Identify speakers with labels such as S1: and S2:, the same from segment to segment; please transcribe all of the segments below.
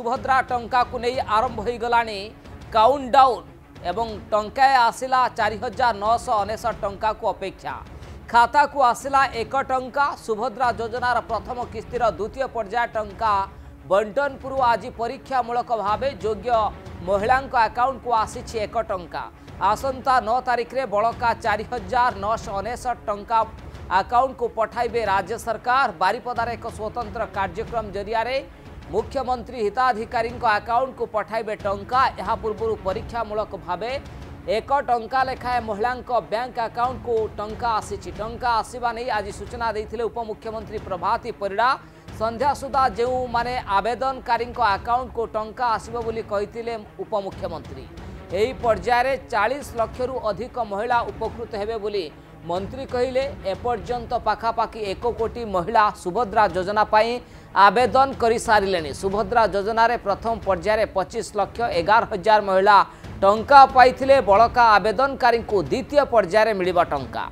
S1: सुभद्रा टंका को नहीं आरंभ हो गला काउंटडाउन एवं टाए आसला चार हजार नौश अनेश टा अपेक्षा खाता को आसला एक टंका सुभद्रा योजनार प्रथम किस्तीर द्वितीय पर्याय टंका बंटनपुर आज परीक्षामूलक भाव योग्य महिला आकाउंट को आसी एक टा आसंता नौ तारीख में बड़का चार हजार नौश अनेश टा आकाउंट को पठाइबे राज्य सरकार बारीपदार एक स्वतंत्र कार्यक्रम जरिया मुख्यमंत्री हिताधिकारी आकाउंट को पठाइबे टंका यह पूर्व परीक्षामूलक भाव एक टा लेखाएं महिला बैंक आकाउंट को टंका आसी टंका आसवा नहीं आज सूचना देते उपमुख्यमंत्री प्रभाती पिड़ा संध्या सुधा जो मैंने आवेदनकारी आकाउंट को टा आसले उपमुख्यमंत्री यही पर्यायर चालीस लक्ष रु अधिक महिला उपकृत होते ମନ୍ତ୍ରୀ କହିଲେ ଏପର୍ଯ୍ୟନ୍ତ ପାଖାପାଖି ଏକ କୋଟି ମହିଳା ସୁଭଦ୍ରା ଯୋଜନା ପାଇଁ ଆବେଦନ କରିସାରିଲେଣି ସୁଭଦ୍ରା ଯୋଜନାରେ ପ୍ରଥମ ପର୍ଯ୍ୟାୟରେ ପଚିଶ ଲକ୍ଷ ଏଗାର ହଜାର ମହିଳା ଟଙ୍କା ପାଇଥିଲେ ବଳକା ଆବେଦନକାରୀଙ୍କୁ ଦ୍ୱିତୀୟ ପର୍ଯ୍ୟାୟରେ ମିଳିବ ଟଙ୍କା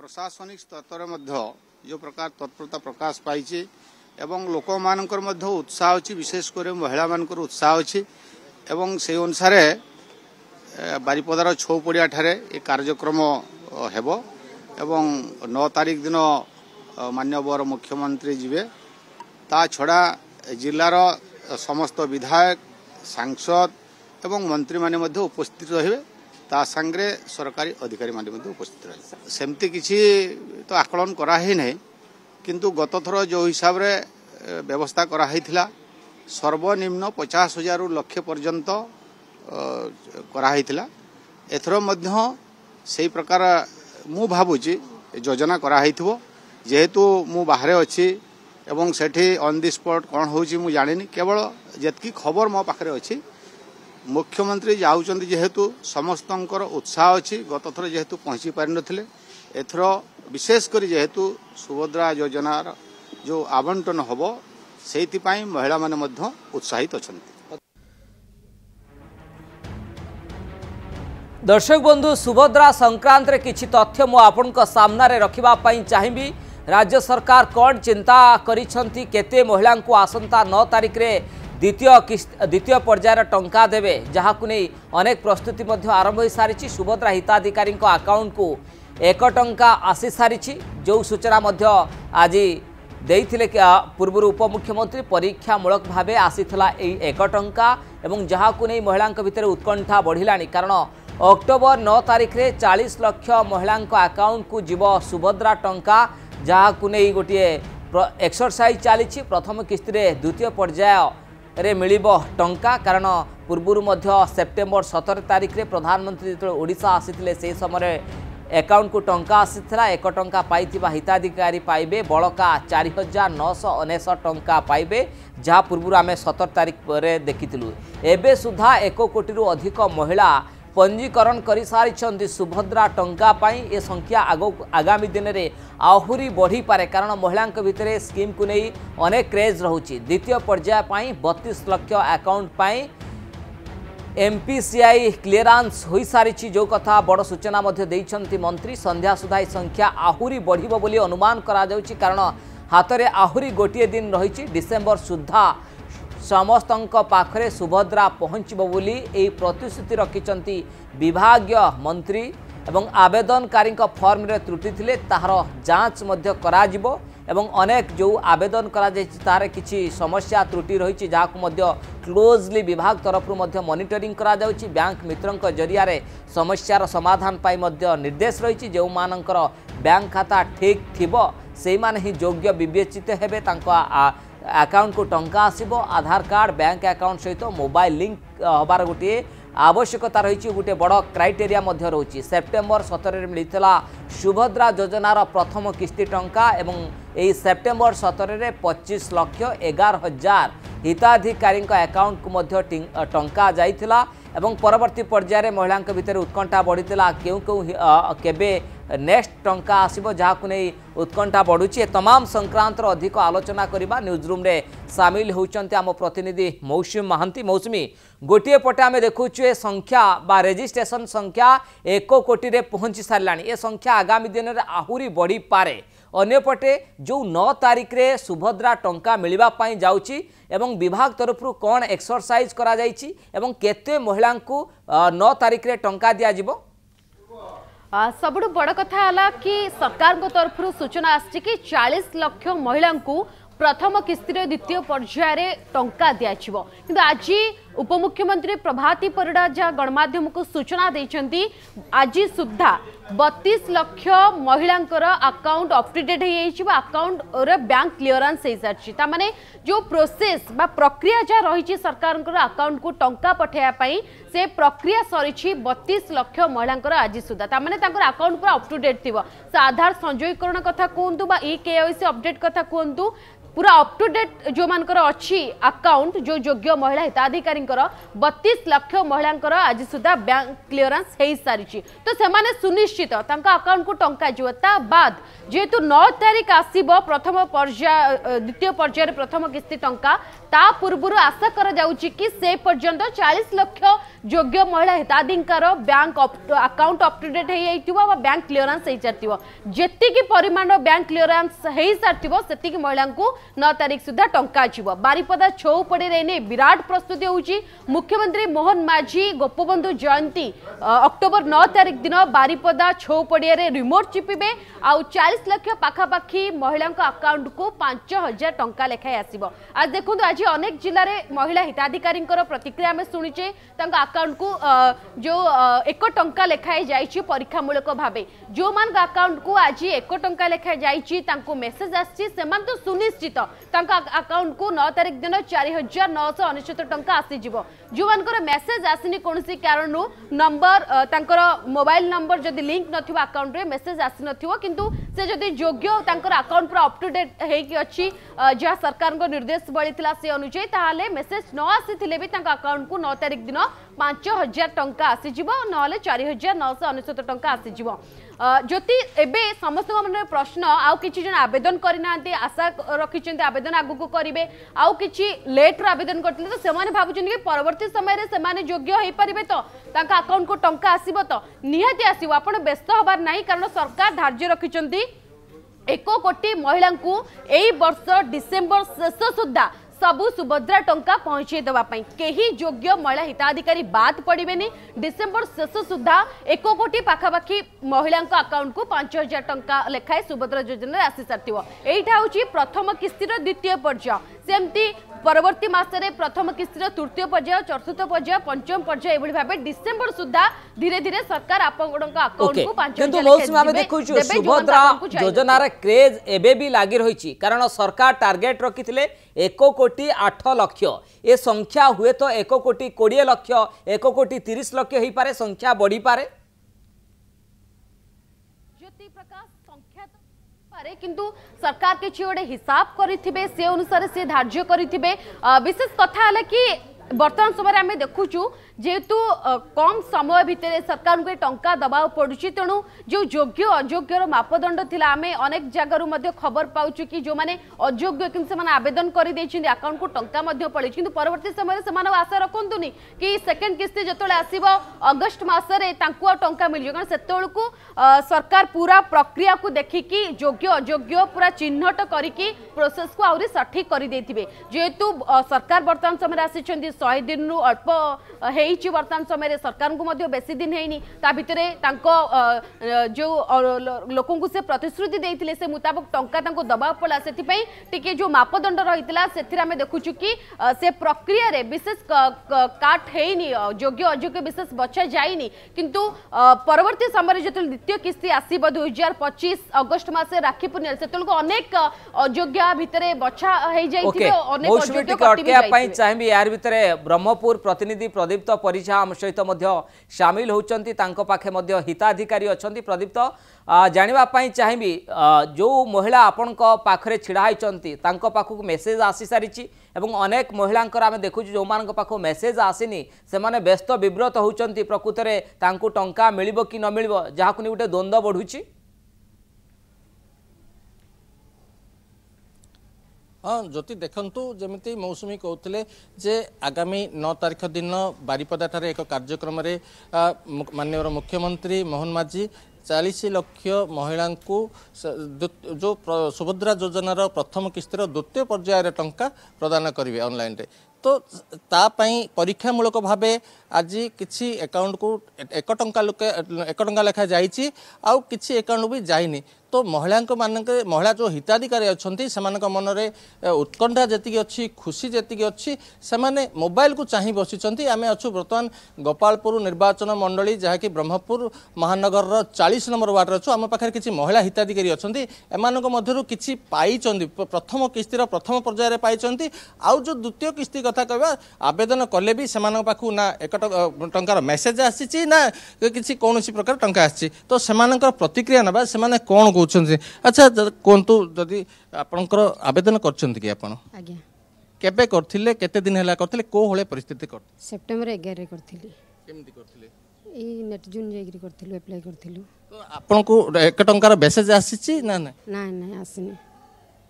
S2: ପ୍ରଶାସନିକ ସ୍ତରରେ ମଧ୍ୟ ଯେଉଁ ପ୍ରକାର ତତ୍ପରତା ପ୍ରକାଶ ପାଇଛି এবং ଲୋକମାନଙ୍କର ମଧ୍ୟ ଉତ୍ସାହ ଅଛି ବିଶେଷ କରି ମହିଳାମାନଙ୍କର ଉତ୍ସାହ ଅଛି ଏବଂ ସେହି ଅନୁସାରେ ବାରିପଦାର ଛଉ ପଡ଼ିଆଠାରେ ଏ କାର୍ଯ୍ୟକ୍ରମ ହେବ ଏବଂ ନଅ ତାରିଖ ଦିନ ମାନ୍ୟବର ମୁଖ୍ୟମନ୍ତ୍ରୀ ଯିବେ ତା ଛଡ଼ା ଜିଲ୍ଲାର ସମସ୍ତ ବିଧାୟକ ସାଂସଦ ଏବଂ ମନ୍ତ୍ରୀମାନେ ମଧ୍ୟ ଉପସ୍ଥିତ ରହିବେ ତା ସାଙ୍ଗରେ ସରକାରୀ ଅଧିକାରୀମାନେ ମଧ୍ୟ ଉପସ୍ଥିତ ରହିବେ ସେମିତି କିଛି ତ ଆକଳନ କରା ହେଇନାହିଁ କିନ୍ତୁ ଗତଥର ଯେଉଁ ହିସାବରେ ବ୍ୟବସ୍ଥା କରାହେଇଥିଲା ସର୍ବନିମ୍ନ ପଚାଶ ହଜାରରୁ ଲକ୍ଷେ ପର୍ଯ୍ୟନ୍ତ କରାହେଇଥିଲା ଏଥର ମଧ୍ୟ ସେଇ ପ୍ରକାର ମୁଁ ଭାବୁଛି ଯୋଜନା କରାହେଇଥିବ ଯେହେତୁ ମୁଁ ବାହାରେ ଅଛି ଏବଂ ସେଠି ଅନ୍ ଦି ସ୍ପଟ୍ କ'ଣ ହେଉଛି ମୁଁ ଜାଣିନି କେବଳ ଯେତିକି ଖବର ମୋ ପାଖରେ ଅଛି ମୁଖ୍ୟମନ୍ତ୍ରୀ ଯାଉଛନ୍ତି ଯେହେତୁ ସମସ୍ତଙ୍କର ଉତ୍ସାହ ଅଛି ଗତଥର ଯେହେତୁ ପହଞ୍ଚି ପାରିନଥିଲେ ଏଥର विशेषकर जेहेतु सुभद्रा योजना जो आवंटन हम से महिला मैंने उत्साहित अच्छा
S1: दर्शक बंधु सुभद्रा संक्रांत किसी तथ्य मुझन रखापी चाहिए राज्य सरकार कौन चिंता करते महिला आसंता नौ तारीख में द्वितीय द्वितीय पर्यायर टंका देवे जहाँ कुने अनेक प्रस्तुति आरंभ हो सारी सुभद्रा हिताधिकारी अकाउंट को ଏକ ଟଙ୍କା ଆସିସାରିଛି ଯେଉଁ ସୂଚନା ମଧ୍ୟ ଆଜି ଦେଇଥିଲେ ପୂର୍ବରୁ ଉପମୁଖ୍ୟମନ୍ତ୍ରୀ ପରୀକ୍ଷାମୂଳକ ଭାବେ ଆସିଥିଲା ଏହି ଏକ ଟଙ୍କା ଏବଂ ଯାହାକୁ ନେଇ ମହିଳାଙ୍କ ଭିତରେ ଉତ୍କଣ୍ଠା ବଢ଼ିଲାଣି କାରଣ ଅକ୍ଟୋବର ନଅ ତାରିଖରେ ଚାଳିଶ ଲକ୍ଷ ମହିଳାଙ୍କ ଆକାଉଣ୍ଟକୁ ଯିବ ସୁଭଦ୍ରା ଟଙ୍କା ଯାହାକୁ ନେଇ ଗୋଟିଏ ଏକ୍ସରସାଇଜ୍ ଚାଲିଛି ପ୍ରଥମ କିସ୍ତିରେ ଦ୍ୱିତୀୟ ପର୍ଯ୍ୟାୟରେ ମିଳିବ ଟଙ୍କା କାରଣ ପୂର୍ବରୁ ମଧ୍ୟ ସେପ୍ଟେମ୍ବର ସତର ତାରିଖରେ ପ୍ରଧାନମନ୍ତ୍ରୀ ଯେତେବେଳେ ଓଡ଼ିଶା ଆସିଥିଲେ ସେହି ସମୟରେ ଏକାଉଣ୍ଟକୁ ଟଙ୍କା ଆସିଥିଲା ଏକ ଟଙ୍କା ପାଇଥିବା ହିତାଧିକାରୀ ପାଇବେ ବଳକା ଚାରି ହଜାର ନଅଶହ ଅନେଶହ ଟଙ୍କା ପାଇବେ ଯାହା ପୂର୍ବରୁ ଆମେ ସତର ତାରିଖରେ ଦେଖିଥିଲୁ ଏବେ ସୁଦ୍ଧା ଏକ କୋଟିରୁ ଅଧିକ ମହିଳା ପଞ୍ଜୀକରଣ କରିସାରିଛନ୍ତି ସୁଭଦ୍ରା ଟଙ୍କା ପାଇଁ ଏ ସଂଖ୍ୟା ଆଗ ଆଗାମୀ ଦିନରେ ଆହୁରି ବଢ଼ିପାରେ କାରଣ ମହିଳାଙ୍କ ଭିତରେ ସ୍କିମ୍କୁ ନେଇ ଅନେକ କ୍ରେଜ୍ ରହୁଛି ଦ୍ୱିତୀୟ ପର୍ଯ୍ୟାୟ ପାଇଁ ବତିଶ ଲକ୍ଷ ଆକାଉଣ୍ଟ ପାଇଁ এমপিসিআই ক্লিয়ারান্স হয়েসারিছি যে কথা বড় সূচনা মধ্যে মন্ত্রী সন্ধ্যা সুদ্ধা এই সংখ্যা আহুরি বড়ব বলে অনুমান করা যাচ্ছে কারণ হাতরে আহুরি গোটিয়ে দিন রয়েছে ডিসেম্বর সুদ্ধা ସମସ୍ତଙ୍କ ପାଖରେ ସୁଭଦ୍ରା ପହଞ୍ଚିବ ବୋଲି ଏହି ପ୍ରତିଶ୍ରୁତି ରଖିଛନ୍ତି ବିଭାଗୀୟ ମନ୍ତ୍ରୀ ଏବଂ ଆବେଦନକାରୀଙ୍କ ଫର୍ମରେ ତ୍ରୁଟି ଥିଲେ ତାହାର ଯାଞ୍ଚ ମଧ୍ୟ କରାଯିବ ଏବଂ ଅନେକ ଯେଉଁ ଆବେଦନ କରାଯାଇଛି ତାହାର କିଛି ସମସ୍ୟା ତ୍ରୁଟି ରହିଛି ଯାହାକୁ ମଧ୍ୟ ক্লোজলি বিভাগ তরফর মধ্য মনিটরিং করা যাচ্ছে ব্যাঙ্ক মিত্রঙ্ক জরিয়ারে সমস্যার সমাধান পাই মধ্য নির্দেশ রয়েছে যে ব্যাঙ্ক খাতা ঠিক থিব সেইমানে হি যোগ্য বিবেচিত হেবে তাঙ্ক ଆକାଉଣ୍ଟକୁ ଟଙ୍କା ଆସିବ ଆଧାର କାର୍ଡ଼ ବ୍ୟାଙ୍କ ଆକାଉଣ୍ଟ ସହିତ ମୋବାଇଲ ଲିଙ୍କ ହେବାର ଗୋଟିଏ ଆବଶ୍ୟକତା ରହିଛି ଗୋଟିଏ ବଡ଼ କ୍ରାଇଟେରିଆ ମଧ୍ୟ ରହୁଛି ସେପ୍ଟେମ୍ବର ସତରରେ ମିଳିଥିଲା ସୁଭଦ୍ରା ଯୋଜନାର ପ୍ରଥମ କିସ୍ତି ଟଙ୍କା ଏବଂ ଏହି ସେପ୍ଟେମ୍ବର ସତରରେ ପଚିଶ ଲକ୍ଷ ଏଗାର ହଜାର ହିତାଧିକାରୀଙ୍କ ଆକାଉଣ୍ଟକୁ ମଧ୍ୟ ଟଙ୍କା ଯାଇଥିଲା ଏବଂ ପରବର୍ତ୍ତୀ ପର୍ଯ୍ୟାୟରେ ମହିଳାଙ୍କ ଭିତରେ ଉତ୍କଣ୍ଠା ବଢ଼ିଥିଲା କେଉଁ କେଉଁ କେବେ ନେକ୍ସଟ ଟଙ୍କା ଆସିବ ଯାହାକୁ ନେଇ ଉତ୍କଣ୍ଠା ବଢ଼ୁଛି ଏ ତମାମ ସଂକ୍ରାନ୍ତର ଅଧିକ ଆଲୋଚନା କରିବା ନ୍ୟୁଜ୍ ରୁମ୍ରେ ସାମିଲ ହେଉଛନ୍ତି ଆମ ପ୍ରତିନିଧି ମୌସୁମୀ ମହାନ୍ତି ମୌସୁମୀ ଗୋଟିଏ ପଟେ ଆମେ ଦେଖୁଛୁ ଏ ସଂଖ୍ୟା ବା ରେଜିଷ୍ଟ୍ରେସନ ସଂଖ୍ୟା ଏକ କୋଟିରେ ପହଞ୍ଚି ସାରିଲାଣି ଏ ସଂଖ୍ୟା ଆଗାମୀ ଦିନରେ ଆହୁରି ବଢ଼ିପାରେ अंपटे जो नौ तारिख में सुभद्रा टा मिलवापी विभाग तरफ कौन एक्सरसाइज करते महिला नौ तारिख में टाँह दि
S3: सब बड़ कथा है कि सरकार तरफ सूचना आ चालीस लक्ष महिला प्रथम किस्ती द्वितीय पर्यायर टा दिज्व कि आज उपमुख्यमंत्री प्रभाती परिडा जहाँ गणमाध्यम को सूचना देखते आज सुधा बतीस लक्ष महिला आकाउंट अपटुडेट हो आकाउंट बैंक क्लीयरांस हो सारी ताने जो प्रोसेस बा प्रक्रिया जहाँ रही सरकार आकाउंट को टा पठाइवाई से प्रक्रिया सरी बतीस लक्ष महिला आज सुधा ताने आकाउंट पूरा अपटुडेट थी से आधार संजयीकरण कथ कहतु बा इ केवाईसी अपडेट कथा कहतु पूरा अप डेट जो मान अच्छी अकाउंट जो योग्य महिला हिताधिकारी বাজপেয়ীঙ্কর বতিশ লক্ষ মহিলাঙ্কর আজি সুদ্ধা ব্যাঙ্ক ক্লিয়রান্স হয়ে সারিছে তো সেমানে সুনিশ্চিত তাঙ্ক আকাউন্টকু টঙ্কা যাব তা বাদ যেহেতু নয় তারিখ আসব প্রথম পর্যায় দ্বিতীয় পর্যায়ের প্রথম কিস্তি টঙ্কা তা পূর্বর আশা করা যাচ্ছে কি সে পর্যন্ত চাশ লক্ষ ଯୋଗ୍ୟ ମହିଳା ହିତାଧିଙ୍କର ବ୍ୟାଙ୍କ ଆକାଉଣ୍ଟ ଅପଟୁଡେଟ୍ ହେଇଯାଇଥିବ ବା ବ୍ୟାଙ୍କ କ୍ଲିୟରାନ୍ସ ହେଇସାରିଥିବ ଯେତିକି ପରିମାଣର ବ୍ୟାଙ୍କ କ୍ଲିୟରାନ୍ସ ହେଇସାରିଥିବ ସେତିକି ମହିଳାଙ୍କୁ ନଅ ତାରିଖ ସୁଦ୍ଧା ଟଙ୍କା ଯିବ ବାରିପଦା ଛଉପଡ଼ିରେ ଏନେଇ ବିରାଟ ପ୍ରସ୍ତୁତି ହେଉଛି ମୁଖ୍ୟମନ୍ତ୍ରୀ ମୋହନ ମାଝୀ ଗୋପବନ୍ଧୁ ଜୟନ୍ତୀ ଅକ୍ଟୋବର ନଅ ତାରିଖ ଦିନ ବାରିପଦା ଛଉପଡ଼ିଆରେ ରିମୋଟ୍ ଚିପିବେ ଆଉ ଚାଳିଶ ଲକ୍ଷ ପାଖାପାଖି ମହିଳାଙ୍କ ଆକାଉଣ୍ଟକୁ ପାଞ୍ଚ ହଜାର ଟଙ୍କା ଲେଖାଏଁ ଆସିବ ଆଜି ଦେଖନ୍ତୁ ଆଜି ଅନେକ ଜିଲ୍ଲାରେ ମହିଳା ହିତାଧିକାରୀଙ୍କର ପ୍ରତିକ୍ରିୟା ଆମେ ଶୁଣିଛେ ତାଙ୍କ ଆକାଉଣ୍ଟକୁ ଯେଉଁ ଏକ ଟଙ୍କା ଲେଖାଏଁ ଯାଇଛି ପରୀକ୍ଷାମୂଳକ ଭାବେ ଯେଉଁମାନଙ୍କ ଆକାଉଣ୍ଟକୁ ଆଜି ଏକ ଟଙ୍କା ଲେଖାଏଁ ଯାଇଛି ତାଙ୍କୁ ମେସେଜ ଆସିଛି ସେମାନେ ତ ସୁନିଶ୍ଚିତ ତାଙ୍କ ଆକାଉଣ୍ଟକୁ ନଅ ତାରିଖ ଦିନ ଚାରି ହଜାର ନଅଶହ ଅନେଶ୍ୱତ ଟଙ୍କା ଆସିଯିବ ଯେଉଁମାନଙ୍କର ମେସେଜ ଆସିନି କୌଣସି କାରଣରୁ ନମ୍ବର ତାଙ୍କର ମୋବାଇଲ ନମ୍ବର ଯଦି ଲିଙ୍କ ନଥିବ ଆକାଉଣ୍ଟରେ ମେସେଜ ଆସିନଥିବ କିନ୍ତୁ ସେ ଯଦି ଯୋଗ୍ୟ ତାଙ୍କର ଆକାଉଣ୍ଟ ପୁରା ଅପ୍ ଟୁ ଡେଟ୍ ହେଇକି ଅଛି ଯାହା ସରକାରଙ୍କ ନିର୍ଦ୍ଦେଶାବଳୀ ଥିଲା ସେ ଅନୁଯାୟୀ ତାହେଲେ ମେସେଜ ନ ଆସିଥିଲେ ବି ତାଙ୍କ ଆକାଉଣ୍ଟକୁ ନଅ ତାରିଖ ଦିନ পাঁচ হাজার টঙ্কা আসিযোগ নহলে চারি হাজার নশ অনেশত টঙ্কা আসিযোগ জ্যোতি এবে সমস্ত মনে প্রশ্ন আউ কিছু জন আবেদন করে না আশা রাখিছেন আবেদন আগুক করবে আউ কিছু লেট্র আবেদন করলে তো সে ভাবুছেন কি পরবর্তী সময়ের সে যোগ্য হয়ে পারে তো তাঁর আকাউন্টকু টঙ্কা আসব তো নিহতি আসব আপনার ব্যস্ত হবার না কারণ সরকার ধার্য রাখিছেন এক কোটি মহিলা এই বর্ষ ডিসেম্বর শেষ সুদ্ধা सब सुभद्रा टा पहुंचे कहीं योग्य महिला हिताधिकारी बात पड़े डिसेंबर शेष सुधा एक कोटी पखापाखी महिला आकाउंट को पांच हजार टाइम लेखाएं सुभद्रा योजन आसी सारी यहीटा हूँ प्रथम किस्तीर द्वितीय पर्याय सेमती परवर्त मसने प्रथम किस्तीर तृतीय पर्याय चतुर्थ पर्याय पंचम पर्याय भाव डिसेम्बर सुधा धीरे धीरे सरकार आपउंट
S1: क्रेज एवं लगी रही कारण सरकार टार्गेट रखी ଏକ କୋଟି ଆଠ ଲକ୍ଷ ଏ ସଂଖ୍ୟା ହୁଏତ ଏକ କୋଟି କୋଡ଼ିଏ ଲକ୍ଷ ଏକ କୋଟି ତିରିଶ ଲକ୍ଷ ହେଇପାରେ ସଂଖ୍ୟା ବଢ଼ିପାରେ
S3: ପାରେ କିନ୍ତୁ ସରକାର କିଛି ଗୋଟେ ହିସାବ କରିଥିବେ ସେ ଅନୁସାରେ ସେ ଧାର୍ଯ୍ୟ କରିଥିବେ ବିଶେଷ କଥା ହେଲା କି ବର୍ତ୍ତମାନ ସମୟରେ ଆମେ ଦେଖୁଛୁ जेहेतु कम समय भितर सरकार को टा दबा पड़ू तेणु जो योग्य अजोग्यर मापदंड आम अनेक जगार खबर पाच कि जो मैंने अजोग्य कि आवेदन कर आकाउंट को टाँह पड़ी कि परवर्त समय से आशा रखुनि कि सेकेंड किस्ती जो आसव अगस्ट मसने टा मिल जाए कत सरकार पूरा प्रक्रिया को देखिकी योग्य अजोग्य पूरा चिह्नट कर प्रोसेस को आ सठिक करदे सरकार बर्तमान समय आसी शहे दिन रू अल्प बर्तमान समय सरकार को बेसी दिन है जो लोक से प्रतिश्रुति से मुताबक टाँग दबाव पड़ा से जो मापदंड रही आम देखु कि से प्रक्रिय विशेष काट है योग्य अजोग्य विशेष बछा जाए कि परवर्त समय जो द्वितीय किस्ती आस हजार पचीस अगस्ट मसे राखी पूर्णिम से अनेक अजोग्य भितर बछा हो जाए
S1: ब्रह्मपुर प्रतिनिधि प्रदीप्त ପ୍ରଦୀପ୍ତ ପରିଝା ଆମ ସହିତ ମଧ୍ୟ ସାମିଲ ହେଉଛନ୍ତି ତାଙ୍କ ପାଖେ ମଧ୍ୟ ହିତାଧିକାରୀ ଅଛନ୍ତି ପ୍ରଦୀପ୍ତ ଜାଣିବା ପାଇଁ ଚାହିଁବି ଯେଉଁ ମହିଳା ଆପଣଙ୍କ ପାଖରେ ଛିଡ଼ା ହୋଇଛନ୍ତି ତାଙ୍କ ପାଖକୁ ମେସେଜ ଆସିସାରିଛି ଏବଂ ଅନେକ ମହିଳାଙ୍କର ଆମେ ଦେଖୁଛୁ ଯେଉଁମାନଙ୍କ ପାଖକୁ ମେସେଜ ଆସିନି ସେମାନେ ବ୍ୟସ୍ତ ବିବ୍ରତ ହେଉଛନ୍ତି ପ୍ରକୃତରେ ତାଙ୍କୁ ଟଙ୍କା ମିଳିବ କି ନ ମିଳିବ ଯାହାକୁ ନେଇ ଗୋଟେ ଦ୍ୱନ୍ଦ୍ୱ ବଢ଼ୁଛି
S4: ହଁ ଜ୍ୟୋତି ଦେଖନ୍ତୁ ଯେମିତି ମୌସୁମୀ କହୁଥିଲେ ଯେ ଆଗାମୀ ନଅ ତାରିଖ ଦିନ ବାରିପଦାଠାରେ ଏକ କାର୍ଯ୍ୟକ୍ରମରେ ମାନ୍ୟବର ମୁଖ୍ୟମନ୍ତ୍ରୀ ମୋହନ ମାଝୀ ଚାଳିଶ ଲକ୍ଷ ମହିଳାଙ୍କୁ ଯେଉଁ ସୁଭଦ୍ରା ଯୋଜନାର ପ୍ରଥମ କିସ୍ତିର ଦ୍ୱିତୀୟ ପର୍ଯ୍ୟାୟରେ ଟଙ୍କା ପ୍ରଦାନ କରିବେ ଅନଲାଇନ୍ରେ ତ ତା ପାଇଁ ପରୀକ୍ଷାମୂଳକ ଭାବେ ଆଜି କିଛି ଆକାଉଣ୍ଟକୁ ଏକ ଟଙ୍କା ଲୋକେ ଏକ ଟଙ୍କା ଲେଖା ଯାଇଛି ଆଉ କିଛି ଆକାଉଣ୍ଟ ବି ଯାଇନି ତ ମହିଳାଙ୍କ ମାନଙ୍କରେ ମହିଳା ଯେଉଁ ହିତାଧିକାରୀ ଅଛନ୍ତି ସେମାନଙ୍କ ମନରେ ଉତ୍କଣ୍ଠା ଯେତିକି ଅଛି ଖୁସି ଯେତିକି ଅଛି ସେମାନେ ମୋବାଇଲକୁ ଚାହିଁ ବସିଛନ୍ତି ଆମେ ଅଛୁ ବର୍ତ୍ତମାନ ଗୋପାଳପୁର ନିର୍ବାଚନ ମଣ୍ଡଳୀ ଯାହାକି ବ୍ରହ୍ମପୁର ମହାନଗରର ଚାଳିଶ ନମ୍ବର ୱାର୍ଡ଼ରେ ଅଛୁ ଆମ ପାଖରେ କିଛି ମହିଳା ହିତାଧିକାରୀ ଅଛନ୍ତି ଏମାନଙ୍କ ମଧ୍ୟରୁ କିଛି ପାଇଛନ୍ତି ପ୍ରଥମ କିସ୍ତିର ପ୍ରଥମ ପର୍ଯ୍ୟାୟରେ ପାଇଛନ୍ତି ଆଉ ଯେଉଁ ଦ୍ୱିତୀୟ କିସ୍ତି କଥା କହିବା ଆବେଦନ କଲେ ବି ସେମାନଙ୍କ ପାଖକୁ ନା ଏକ ଟଙ୍କାର ମେସେଜ୍ ଆସିଛି ନା କିଛି କୌଣସି ପ୍ରକାର ଟଙ୍କା ଆସିଛି ତ ସେମାନଙ୍କର ପ୍ରତିକ୍ରିୟା ନେବା ସେମାନେ କ'ଣ କହୁଛନ୍ତି ଆଚ୍ଛା କୁହନ୍ତୁ ଯଦି ଆପଣଙ୍କର ଆବେଦନ କରିଛନ୍ତି କି ଆପଣ ଆଜ୍ଞା କେବେ କରିଥିଲେ କେତେ ଦିନ ହେଲା କରିଥିଲେ କେଉଁ ଭଳିଆ ପରିସ୍ଥିତି କରିଥିଲେ
S3: ସେପ୍ଟେମ୍ବର ଏଗାରରେ କରିଥିଲି କେମିତି କରିଥିଲେ ଏଇ ନେଟ୍ ଜୁନ୍ ଯାଇକିରି କରିଥିଲୁ ଆପ୍ଲାଏ କରିଥିଲୁ ଆପଣଙ୍କୁ
S4: ଏକ ଟଙ୍କାର ମେସେଜ୍ ଆସିଛି ନା ନା
S3: ନାଇଁ ନାଇଁ ଆସିନି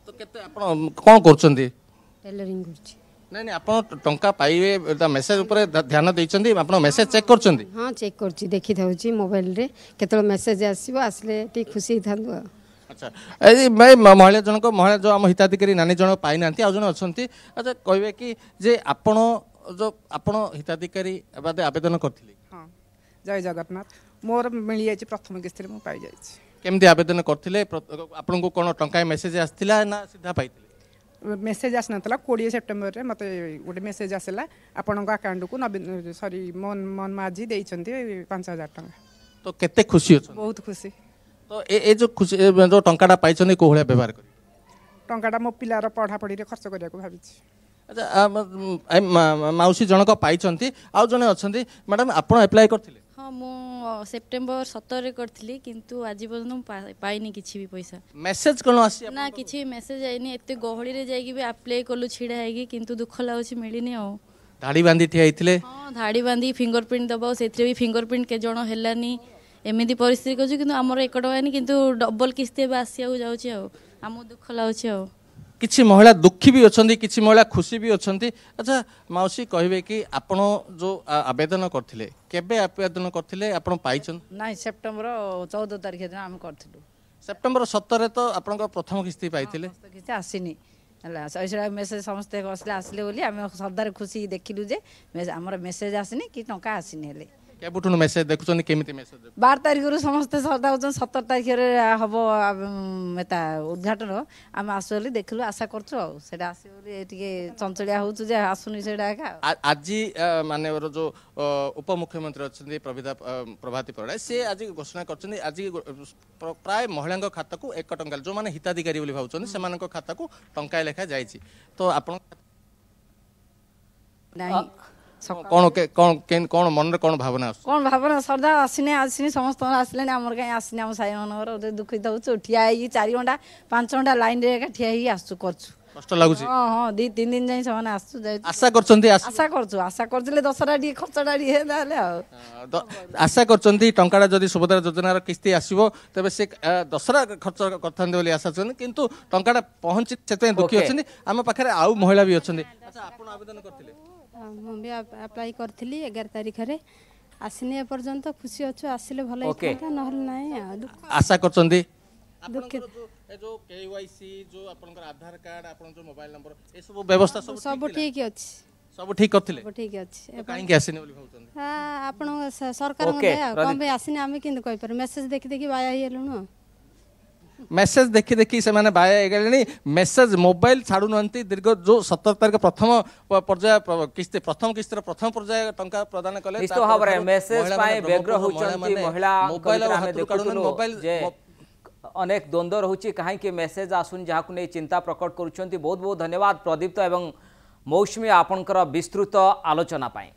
S3: ତ କେତେ ଆପଣ କ'ଣ କରୁଛନ୍ତି ଟେଲରିଂ କରୁଛି
S4: ନାଇଁ ନାଇଁ ଆପଣ ଟଙ୍କା ପାଇବେ ତା ମେସେଜ ଉପରେ ଧ୍ୟାନ ଦେଇଛନ୍ତି ଆପଣ ମେସେଜ ଚେକ୍ କରୁଛନ୍ତି
S3: ହଁ ଚେକ୍ କରୁଛି ଦେଖିଥାଉଛି ମୋବାଇଲରେ କେତେବେଳେ ମେସେଜ ଆସିବ ଆସିଲେ ଟିକେ ଖୁସି ହେଇଥାନ୍ତୁ ଆଉ
S4: ଆଚ୍ଛା ଏଇ ଭାଇ ମହିଳା ଜଣକ ମହିଳା ଯେଉଁ ଆମ ହିତାଧିକାରୀ ନାନୀ ଜଣକ ପାଇନାହାନ୍ତି ଆଉ ଜଣେ ଅଛନ୍ତି ଆଚ୍ଛା କହିବେ କି ଯେ ଆପଣ ଯେଉଁ ଆପଣ ହିତାଧିକାରୀ ବାଦେ ଆବେଦନ କରିଥିଲେ ହଁ ଜୟ ଜଗନ୍ନାଥ ମୋର ମିଳିଯାଇଛି ପ୍ରଥମ କିସ୍ତିରେ ମୁଁ ପାଇଯାଇଛି କେମିତି ଆବେଦନ କରିଥିଲେ ଆପଣଙ୍କୁ କ'ଣ ଟଙ୍କା ମେସେଜ ଆସିଥିଲା ନା ସିଧା ପାଇଥିଲେ ମେସେଜ୍ ଆସିନଥିଲା କୋଡ଼ିଏ ସେପ୍ଟେମ୍ବରରେ ମୋତେ ଗୋଟେ ମେସେଜ୍ ଆସିଲା ଆପଣଙ୍କ ଆକାଉଣ୍ଟକୁ ନବୀନ ସରି ମନ ମନ ମାଝି ଦେଇଛନ୍ତି ପାଞ୍ଚ ହଜାର ଟଙ୍କା ତ କେତେ ଖୁସି ଅଛନ୍ତି ବହୁତ ଖୁସି ତ ଏ ଏ ଯେଉଁ ଖୁସି ଯେଉଁ ଟଙ୍କାଟା ପାଇଛନ୍ତି କେଉଁ ଭଳିଆ ବ୍ୟବହାର କରି ଟଙ୍କାଟା ମୋ ପିଲାର
S3: ପଢ଼ାପଢ଼ିରେ ଖର୍ଚ୍ଚ କରିବାକୁ ଭାବିଛି
S4: ଆଚ୍ଛା ମାଉସୀ ଜଣକ ପାଇଛନ୍ତି ଆଉ ଜଣେ ଅଛନ୍ତି ମ୍ୟାଡ଼ାମ୍ ଆପଣ ଆପ୍ଲାଏ କରିଥିଲେ
S3: ହଁ ମୁଁ ସେପ୍ଟେମ୍ବର ସତରରେ କରିଥିଲି କିନ୍ତୁ ଆଜି ପର୍ଯ୍ୟନ୍ତ ମୁଁ ପାଇନି କିଛି ବି ପଇସା ମେସେଜ କ'ଣ ଆସିଛି ନା କିଛି ମେସେଜ ଆଇନି ଏତେ ଗହଳିରେ ଯାଇକି ବି ଆପ୍ଲାଏ କଲୁ ଛିଡ଼ା ହେଇକି କିନ୍ତୁ ଦୁଃଖ ଲାଗୁଛି ମିଳିନି ଆଉ
S4: ଧାଡ଼ି ବାନ୍ଧି ଠିଆ ହେଇଥିଲେ
S3: ହଁ ଧାଡ଼ି ବାନ୍ଧି ଫିଙ୍ଗର ପ୍ରିଣ୍ଟ ଦେବ ସେଥିରେ ବି ଫିଙ୍ଗର ପ୍ରିଣ୍ଟ କେତେ ଜଣ ହେଲାନି ଏମିତି ପରିସ୍ଥିତି କରୁଛୁ କିନ୍ତୁ ଆମର ଏକ ଟଙ୍କା ହେଇନି କିନ୍ତୁ ଡବଲ କିସ୍ତି ଏବେ ଆସିବାକୁ ଯାଉଛି ଆଉ ଆମକୁ ଦୁଃଖ ଲାଗୁଛି ଆଉ
S4: କିଛି ମହିଳା ଦୁଃଖୀ ବି ଅଛନ୍ତି କିଛି ମହିଳା ଖୁସି ବି ଅଛନ୍ତି ଆଚ୍ଛା ମାଉସୀ କହିବେ କି ଆପଣ ଯେଉଁ ଆବେଦନ କରିଥିଲେ କେବେ ଆବେଦନ କରିଥିଲେ ଆପଣ ପାଇଛନ୍ତି
S3: ନାଇଁ ସେପ୍ଟେମ୍ବର ଚଉଦ ତାରିଖ ଦିନ ଆମେ କରିଥିଲୁ
S4: ସେପ୍ଟେମ୍ବର ସତରରେ ତ ଆପଣଙ୍କ ପ୍ରଥମ କିସ୍ତି ପାଇଥିଲେ
S3: କିସ୍ତି ଆସିନି ହେଲା ସେଇଟା ମେସେଜ୍ ସମସ୍ତେ ଆସିଲେ ଆସିଲେ ବୋଲି ଆମେ ସଦାରେ ଖୁସି ଦେଖିଲୁ ଯେ ଆମର ମେସେଜ୍ ଆସିନି କି ଟଙ୍କା ଆସିନି ହେଲେ
S4: କେବେଠୁ ମେସେଜ ଦେଖୁଛନ୍ତି କେମିତି ମେସେଜ
S3: ବାର ତାରିଖରୁ ସମସ୍ତେ ଶ୍ରଦ୍ଧା ହେଉଛନ୍ତି ସତର ତାରିଖରେ ହେବ ଏଟା ଉଦ୍ଘାଟନ ଆମେ ଆସୁ ବୋଲି ଦେଖିଲୁ ଆଶା କରୁଛୁ ଆଉ ସେଇଟା ଆସିବ ବୋଲି ଟିକେ ଚଞ୍ଚଳିଆ ହେଉଛୁ ଯେ ଆସୁନି ସେଇଟା ଏକା
S4: ଆଜି ମାନ୍ୟବର ଯେଉଁ ଉପମୁଖ୍ୟମନ୍ତ୍ରୀ ଅଛନ୍ତି ପ୍ରଭିତା ପ୍ରଭାତୀ ପରିଡ଼ା ସେ ଆଜି ଘୋଷଣା କରିଛନ୍ତି ଆଜି ପ୍ରାୟ ମହିଳାଙ୍କ ଖାତାକୁ ଏକ ଟଙ୍କା ଯେଉଁମାନେ ହିତାଧିକାରୀ ବୋଲି ଭାବୁଛନ୍ତି ସେମାନଙ୍କ ଖାତାକୁ ଟଙ୍କାଏ ଲେଖା ଯାଇଛି ତ ଆପଣ କ'ଣ ମନରେ କ'ଣ ଭାବନା ଆସୁଛି
S3: କ'ଣ ଭାବନା ଶ୍ରଦ୍ଧା ଆସିନି ଆସିନି ସମସ୍ତଙ୍କର ଆସିଲେଣି ଆମର କାଇଁ ଆସିନି ଆମ ସାହିମାନଙ୍କର ଗୋଟେ ଦୁଃଖିତ ହେଉଛୁ ଠିଆ ହେଇକି ଚାରି ଘଣ୍ଟା ପାଞ୍ଚ ଘଣ୍ଟା ଲାଇନ୍ରେ ଏକା ଠିଆ ହେଇକି ଆସୁଛୁ କରୁଛୁ ଯୋଜନାର
S4: କିସ୍ତି ଆସିବ ତେବେ ସେ ଦଶହରା ଖର୍ଚ୍ଚ କରିଥାନ୍ତି ଆଶା ଅଛନ୍ତି କିନ୍ତୁ ଟଙ୍କାଟା ସେଥିପାଇଁ ଆମ ପାଖରେ ଆଉ ମହିଳା ବି ଅଛନ୍ତି
S3: ଆପଣ କରିଥିଲେ ମୁଁ ବି ଆପ୍ଲାଏ କରିଥିଲି ଏଗାର ତାରିଖରେ ଆସିନି ଏପର୍ଯ୍ୟନ୍ତ ଖୁସି ଅଛୁ ଆସିଲେ ଭଲ ହେଇଥାନ୍ତା ନହେଲେ ନାହିଁ
S4: ଆଶା କରୁଛନ୍ତି ସବୁ ଠିକ ଅଛି ସବୁ ଠିକ କରିଥିଲେ ଠିକ ଅଛି କାହିଁକି ଆସିନି ବୋଲି
S3: ଭାବୁଛନ୍ତି ଆପଣ ସରକାରଙ୍କ କଣ ପାଇଁ ଆସିନି ଆମେ କେମିତି କହିପାରୁ ମେସେଜ ଦେଖି ଦେଖି ବାୟା ହେଇଗଲୁଣୁ
S4: मेसेज देखि देखि से बायागले मेसेज मोबाइल छाडु ना दीर्घ जो सतर तारीख प्रथम पर्याय किस्ती प्रथम किस्तर प्रथम पर्याय टंका प्रदान कले मोबाइल
S1: अनेक द्वंद्व रोचे कहीं मेसेज आसन जहाँ को नहीं चिंता प्रकट करुँच बहुत बहुत धन्यवाद प्रदीप्त और मौसमी आपणकर विस्तृत आलोचना